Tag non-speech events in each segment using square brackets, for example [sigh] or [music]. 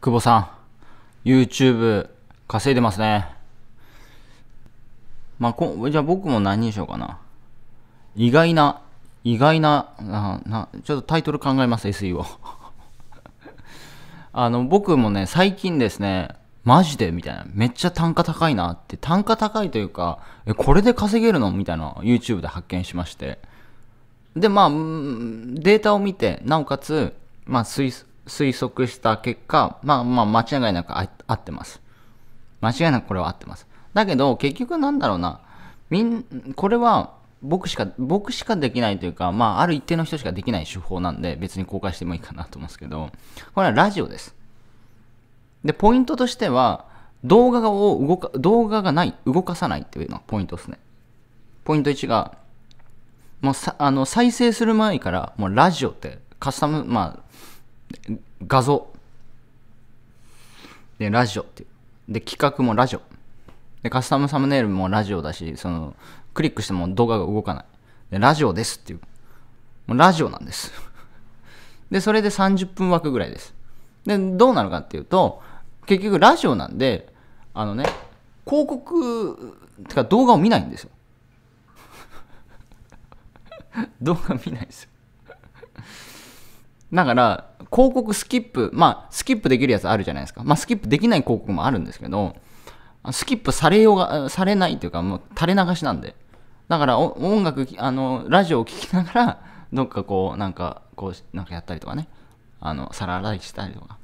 久保さん、YouTube 稼いでますね。まあ、こ、じゃあ僕も何にしようかな。意外な、意外な、な、なちょっとタイトル考えます、SE を。[laughs] あの、僕もね、最近ですね、マジでみたいな。めっちゃ単価高いなって。単価高いというか、え、これで稼げるのみたいな YouTube で発見しまして。で、まあ、データを見て、なおかつ、まあ、推推測した結果、まあまあ間違いなく合ってます。間違いなくこれは合ってます。だけど結局なんだろうな、みん、これは僕しか、僕しかできないというか、まあある一定の人しかできない手法なんで別に公開してもいいかなと思うんですけど、これはラジオです。で、ポイントとしては、動画を動か、動画がない、動かさないっていうのがポイントですね。ポイント1が、もうさ、あの、再生する前から、もうラジオってカスタム、まあ、画像。で、ラジオっていう。で、企画もラジオ。で、カスタムサムネイルもラジオだし、その、クリックしても動画が動かない。で、ラジオですっていう。もうラジオなんです。[laughs] で、それで30分枠ぐらいです。で、どうなるかっていうと、結局ラジオなんで、あのね、広告、てか動画を見ないんですよ。[laughs] 動画見ないですよ。だから、広告スキップ、まあ、スキップできるやつあるじゃないですか。まあ、スキップできない広告もあるんですけど、スキップされようが、されないというか、もう垂れ流しなんで。だから、音楽、あの、ラジオを聴きながら、どっかこう、なんか、こう、なんかやったりとかね。あの、皿洗いしたりとか。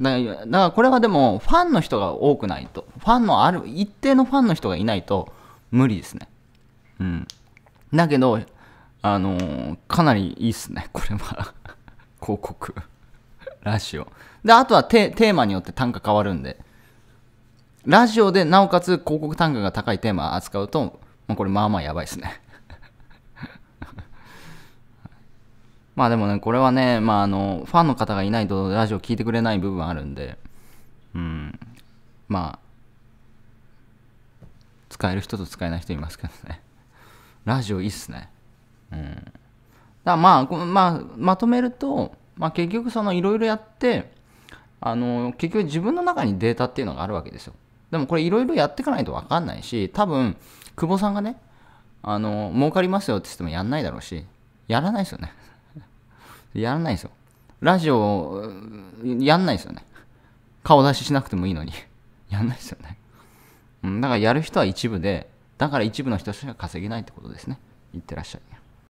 だから、これはでも、ファンの人が多くないと、ファンのある、一定のファンの人がいないと、無理ですね。うん。だけど、あのー、かなりいいっすね、これは広告 [laughs] ラジオであとはテーマによって単価変わるんでラジオでなおかつ広告単価が高いテーマ扱うと、まあ、これまあまあやばいですね [laughs] まあでもねこれはね、まあ、あのファンの方がいないとラジオ聞いてくれない部分あるんでうんまあ使える人と使えない人いますけどねラジオいいっすねうんだまあ、まあ、まとめると、まあ、結局そのいろいろやってあの結局自分の中にデータっていうのがあるわけですよでもこれいろいろやっていかないと分かんないし多分久保さんがねあの儲かりますよって言ってもやんないだろうしやらないですよね [laughs] やらないですよラジオやんないですよね顔出ししなくてもいいのに [laughs] やんないですよね、うん、だからやる人は一部でだから一部の人しか稼げないってことですねいってらっしゃい